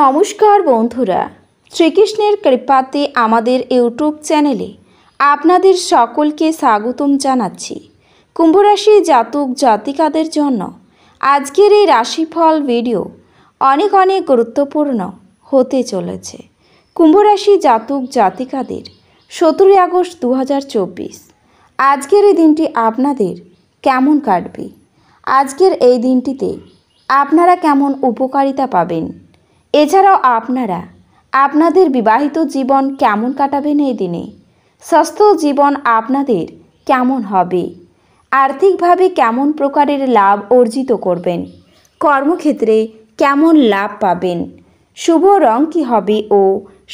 নমস্কার বন্ধুরা শ্রীকৃষ্ণের কৃপাতে আমাদের ইউটিউব চ্যানেলে আপনাদের সকলকে স্বাগতম জানাচ্ছি কুম্ভরাশি জাতক জাতিকাদের জন্য আজকের এই রাশিফল ভিডিও অনেক অনেক গুরুত্বপূর্ণ হতে চলেছে কুম্ভরাশি জাতক জাতিকাদের সতেরোই আগস্ট দু আজকের এই দিনটি আপনাদের কেমন কাটবে আজকের এই দিনটিতে আপনারা কেমন উপকারিতা পাবেন এছাড়াও আপনারা আপনাদের বিবাহিত জীবন কেমন কাটাবেন এই দিনে স্বাস্থ্য জীবন আপনাদের কেমন হবে আর্থিকভাবে কেমন প্রকারের লাভ অর্জিত করবেন কর্মক্ষেত্রে কেমন লাভ পাবেন শুভ রং কি হবে ও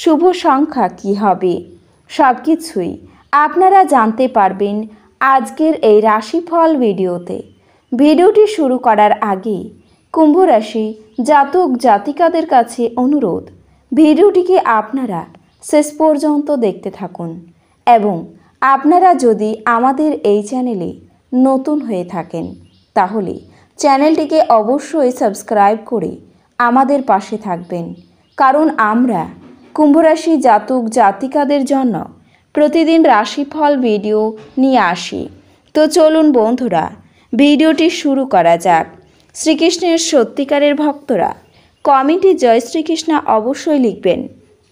শুভ সংখ্যা কী হবে সব কিছুই আপনারা জানতে পারবেন আজকের এই রাশিফল ভিডিওতে ভিডিওটি শুরু করার আগে কুম্ভ রাশি জাতক জাতিকাদের কাছে অনুরোধ ভিডিওটিকে আপনারা শেষ পর্যন্ত দেখতে থাকুন এবং আপনারা যদি আমাদের এই চ্যানেলে নতুন হয়ে থাকেন তাহলে চ্যানেলটিকে অবশ্যই সাবস্ক্রাইব করে আমাদের পাশে থাকবেন কারণ আমরা কুম্ভরাশি জাতক জাতিকাদের জন্য প্রতিদিন রাশিফল ভিডিও নিয়ে আসি তো চলুন বন্ধুরা ভিডিওটি শুরু করা যাক শ্রীকৃষ্ণের সত্যিকারের ভক্তরা কমেন্টে জয় শ্রীকৃষ্ণ অবশ্যই লিখবেন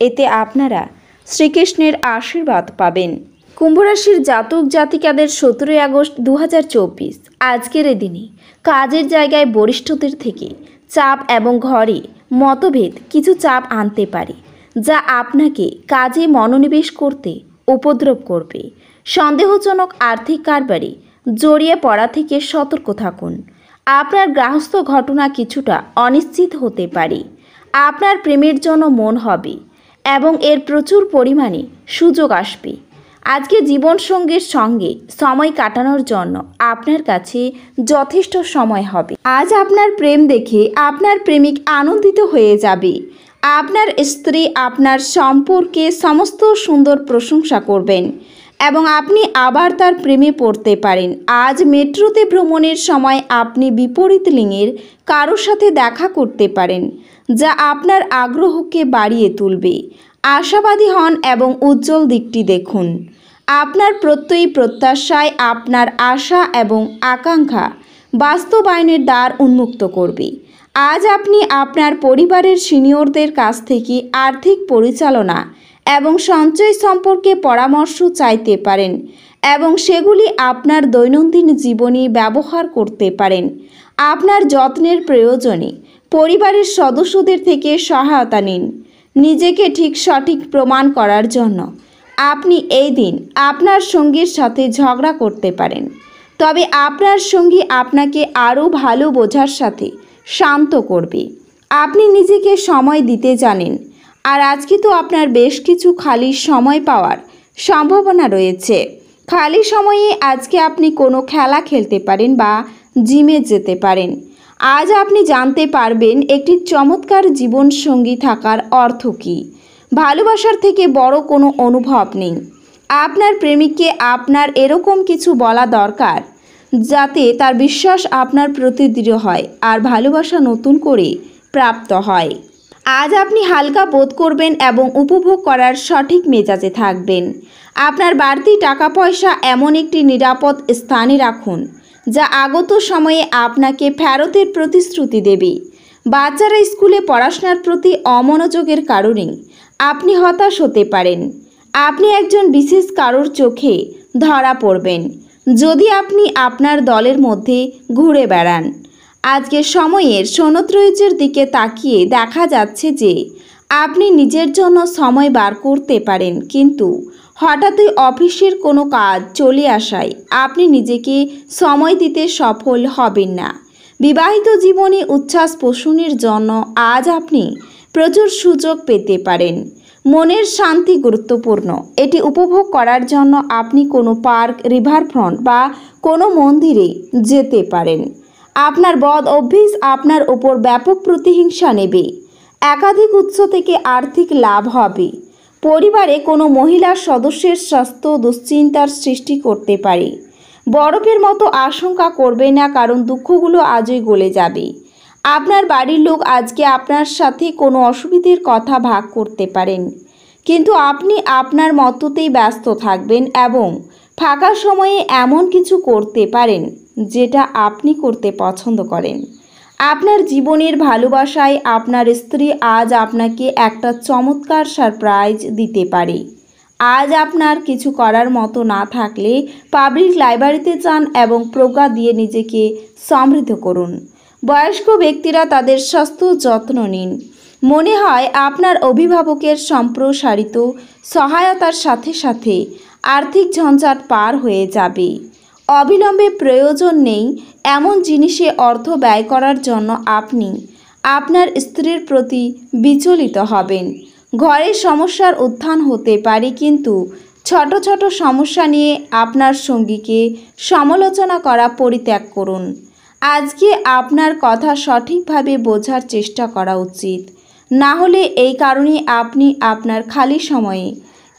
এতে আপনারা শ্রীকৃষ্ণের আশীর্বাদ পাবেন কুম্ভরাশির জাতক জাতিকাদের সতেরোই আগস্ট দু আজকের দিনে কাজের জায়গায় বরিষ্ঠদের থেকে চাপ এবং ঘরে মতভেদ কিছু চাপ আনতে পারে যা আপনাকে কাজে মনোনিবেশ করতে উপদ্রব করবে সন্দেহজনক আর্থিক কারবারে জড়িয়ে পড়া থেকে সতর্ক থাকুন আপনার গ্রাহস্থ ঘটনা কিছুটা অনিশ্চিত হতে পারে আপনার প্রেমের জন্য মন হবে এবং এর প্রচুর পরিমাণে সুযোগ আসবে আজকে জীবনসঙ্গীর সঙ্গে সময় কাটানোর জন্য আপনার কাছে যথেষ্ট সময় হবে আজ আপনার প্রেম দেখে আপনার প্রেমিক আনন্দিত হয়ে যাবে আপনার স্ত্রী আপনার সম্পর্কে সমস্ত সুন্দর প্রশংসা করবেন এবং আপনি আবার তার প্রেমে পড়তে পারেন আজ মেট্রোতে ভ্রমণের সময় আপনি বিপরীত লিঙ্গের কারো সাথে দেখা করতে পারেন যা আপনার আগ্রহকে বাড়িয়ে তুলবে আশাবাদী হন এবং উজ্জ্বল দিকটি দেখুন আপনার প্রত্যয়ী প্রত্যাশায় আপনার আশা এবং আকাঙ্ক্ষা বাস্তবায়নের দ্বার উন্মুক্ত করবে আজ আপনি আপনার পরিবারের সিনিয়রদের কাছ থেকে আর্থিক পরিচালনা এবং সঞ্চয় সম্পর্কে পরামর্শ চাইতে পারেন এবং সেগুলি আপনার দৈনন্দিন জীবনে ব্যবহার করতে পারেন আপনার যত্নের প্রয়োজনে পরিবারের সদস্যদের থেকে সহায়তা নিন নিজেকে ঠিক সঠিক প্রমাণ করার জন্য আপনি এই দিন আপনার সঙ্গীর সাথে ঝগড়া করতে পারেন তবে আপনার সঙ্গী আপনাকে আরও ভালো বোঝার সাথে শান্ত করবে আপনি নিজেকে সময় দিতে জানেন আর আজকে তো আপনার বেশ কিছু খালি সময় পাওয়ার সম্ভাবনা রয়েছে খালি সময়ে আজকে আপনি কোনো খেলা খেলতে পারেন বা জিমে যেতে পারেন আজ আপনি জানতে পারবেন একটি চমৎকার জীবন সঙ্গী থাকার অর্থ কী ভালোবাসার থেকে বড় কোনো অনুভব নেই আপনার প্রেমিককে আপনার এরকম কিছু বলা দরকার যাতে তার বিশ্বাস আপনার প্রতি দৃঢ় হয় আর ভালোবাসা নতুন করে প্রাপ্ত হয় আজ আপনি হালকা বোধ করবেন এবং উপভোগ করার সঠিক মেজাজে থাকবেন আপনার বাড়তি টাকা পয়সা এমন একটি নিরাপদ স্থানে রাখুন যা আগত সময়ে আপনাকে ফেরতের প্রতিশ্রুতি দেবে বাচ্চারা স্কুলে পড়াশোনার প্রতি অমনোযোগের কারণে আপনি হতাশ হতে পারেন আপনি একজন বিশেষ কারোর চোখে ধরা পড়বেন যদি আপনি আপনার দলের মধ্যে ঘুরে বেড়ান আজকের সময়ের সনত্রৈর্যের দিকে তাকিয়ে দেখা যাচ্ছে যে আপনি নিজের জন্য সময় বার করতে পারেন কিন্তু হঠাৎই অফিসের কোনো কাজ চলে আসায় আপনি নিজেকে সময় দিতে সফল হবেন না বিবাহিত জীবনে উচ্ছ্বাস পোষণের জন্য আজ আপনি প্রচুর সুযোগ পেতে পারেন মনের শান্তি গুরুত্বপূর্ণ এটি উপভোগ করার জন্য আপনি কোনো পার্ক রিভারফ্রন্ট বা কোনো মন্দিরে যেতে পারেন আপনার বদ অভ্যেস আপনার ওপর ব্যাপক প্রতিহিংসা নেবে একাধিক উৎস থেকে আর্থিক লাভ হবে পরিবারে কোনো মহিলার সদস্যের স্বাস্থ্য দুশ্চিন্তার সৃষ্টি করতে পারে বরফের মতো আশঙ্কা করবে না কারণ দুঃখগুলো আজই গলে যাবে আপনার বাড়ির লোক আজকে আপনার সাথে কোনো অসুবিধের কথা ভাগ করতে পারেন কিন্তু আপনি আপনার মততেই ব্যস্ত থাকবেন এবং ফাঁকা সময়ে এমন কিছু করতে পারেন যেটা আপনি করতে পছন্দ করেন আপনার জীবনের ভালোবাসায় আপনার স্ত্রী আজ আপনাকে একটা চমৎকার সারপ্রাইজ দিতে পারে আজ আপনার কিছু করার মতো না থাকলে পাবলিক লাইব্রেরিতে যান এবং প্রজ্ঞা দিয়ে নিজেকে সমৃদ্ধ করুন বয়স্ক ব্যক্তিরা তাদের স্বাস্থ্য যত্ন নিন মনে হয় আপনার অভিভাবকের সম্প্রসারিত সহায়তার সাথে সাথে আর্থিক ঝঞ্ঝাট পার হয়ে যাবে অবিলম্বে প্রয়োজন নেই এমন জিনিসে অর্থ ব্যয় করার জন্য আপনি আপনার স্ত্রীর প্রতি বিচলিত হবেন ঘরের সমস্যার উত্থান হতে পারে কিন্তু ছোট ছোট সমস্যা নিয়ে আপনার সঙ্গীকে সমালোচনা করা পরিত্যাগ করুন আজকে আপনার কথা সঠিকভাবে বোঝার চেষ্টা করা উচিত না হলে এই কারণে আপনি আপনার খালি সময়ে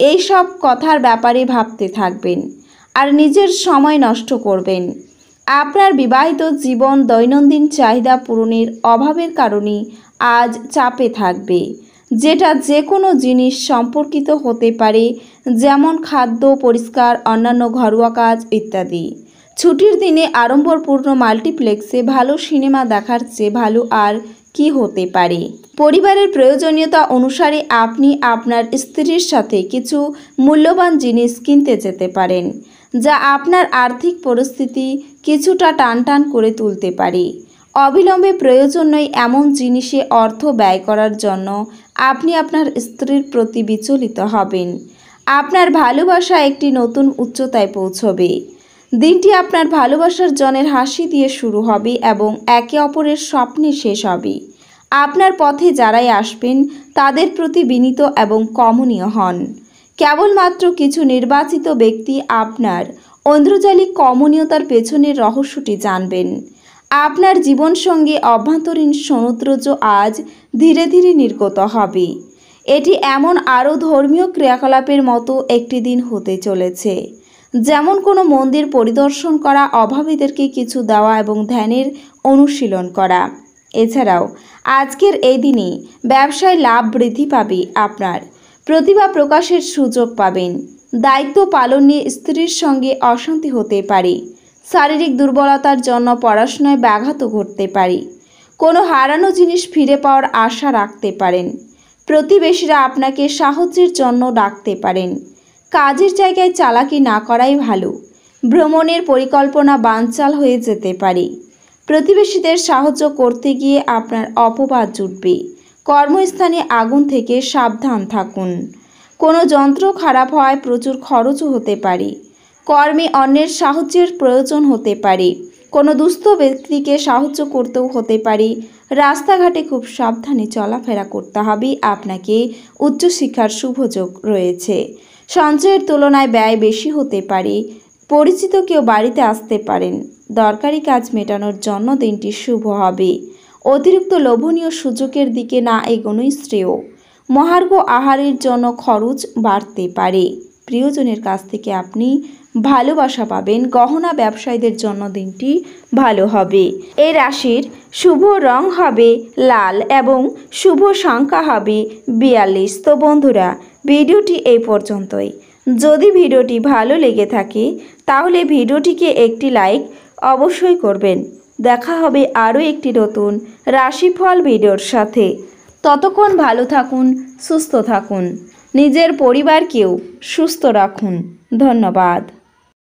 এই সব কথার ব্যাপারে ভাবতে থাকবেন আর নিজের সময় নষ্ট করবেন আপনার বিবাহিত জীবন দৈনন্দিন চাহিদা পূরণের অভাবের কারণে আজ চাপে থাকবে যেটা যে কোনো জিনিস সম্পর্কিত হতে পারে যেমন খাদ্য পরিষ্কার অন্যান্য ঘরোয়া কাজ ইত্যাদি ছুটির দিনে আড়ম্বরপূর্ণ মাল্টিপ্লেক্সে ভালো সিনেমা দেখার চেয়ে ভালো আর কি হতে পারে পরিবারের প্রয়োজনীয়তা অনুসারে আপনি আপনার স্ত্রীর সাথে কিছু মূল্যবান জিনিস কিনতে যেতে পারেন যা আপনার আর্থিক পরিস্থিতি কিছুটা টানটান করে তুলতে পারে অবিলম্বে প্রয়োজন নয় এমন জিনিসে অর্থ ব্যয় করার জন্য আপনি আপনার স্ত্রীর প্রতি বিচলিত হবেন আপনার ভালোবাসা একটি নতুন উচ্চতায় পৌঁছবে দিনটি আপনার ভালোবাসার জনের হাসি দিয়ে শুরু হবে এবং একে অপরের স্বপ্নে শেষ হবে আপনার পথে যারাই আসবেন তাদের প্রতি বিনীত এবং কমনীয় হন কেবলমাত্র কিছু নির্বাচিত ব্যক্তি আপনার অন্ধ্রজালী কমনীয়তার পেছনের রহস্যটি জানবেন আপনার জীবন সঙ্গে অভ্যন্তরীণ সমুদ্রজ আজ ধীরে ধীরে নির্গত হবে এটি এমন আরও ধর্মীয় ক্রিয়াকলাপের মতো একটি দিন হতে চলেছে যেমন কোনো মন্দির পরিদর্শন করা অভাবীদেরকে কিছু দেওয়া এবং ধ্যানের অনুশীলন করা এছাড়াও আজকের এই দিনে ব্যবসায় লাভ বৃদ্ধি পাবে আপনার প্রতিভা প্রকাশের সুযোগ পাবেন দায়িত্ব পালন নিয়ে স্ত্রীর সঙ্গে অশান্তি হতে পারে শারীরিক দুর্বলতার জন্য পড়াশোনায় ব্যাঘাত ঘটতে পারে কোনো হারানো জিনিস ফিরে পাওয়ার আশা রাখতে পারেন প্রতিবেশীরা আপনাকে সাহায্যের জন্য ডাকতে পারেন কাজের জায়গায় চালাকি না করাই ভালো ভ্রমণের পরিকল্পনা বানচাল হয়ে যেতে পারে প্রতিবেশীদের সাহায্য করতে গিয়ে আপনার অপবাদ জুটবে কর্মস্থানে আগুন থেকে সাবধান থাকুন কোনো যন্ত্র খারাপ হওয়ায় প্রচুর খরচও হতে পারে কর্মে অন্যের সাহায্যের প্রয়োজন হতে পারে কোনো দুস্থ ব্যক্তিকে সাহায্য করতেও হতে পারে রাস্তাঘাটে খুব সাবধানে চলাফেরা করতে হবে আপনাকে উচ্চশিক্ষার শুভযোগ রয়েছে সঞ্চয়ের তুলনায় ব্যয় বেশি হতে পারে পরিচিত কেউ বাড়িতে আসতে পারেন দরকারি কাজ মেটানোর জন্য দিনটি শুভ হবে অতিরিক্ত লোভনীয় সুযোগের দিকে না এগোনোই শ্রেয় মহার্ঘ আহারের জন্য খরচ বাড়তে পারে প্রিয়জনের কাছ থেকে আপনি ভালোবাসা পাবেন গহনা ব্যবসায়ীদের জন্য দিনটি ভালো হবে এ রাশির শুভ রং হবে লাল এবং শুভ সংখ্যা হবে বিয়াল্লিশ তো বন্ধুরা ভিডিওটি এই পর্যন্তই যদি ভিডিওটি ভালো লেগে থাকে তাহলে ভিডিওটিকে একটি লাইক অবশ্যই করবেন দেখা হবে আরও একটি নতুন রাশিফল ভিডিওর সাথে ততক্ষণ ভালো থাকুন সুস্থ থাকুন নিজের পরিবারকেও সুস্থ রাখুন ধন্যবাদ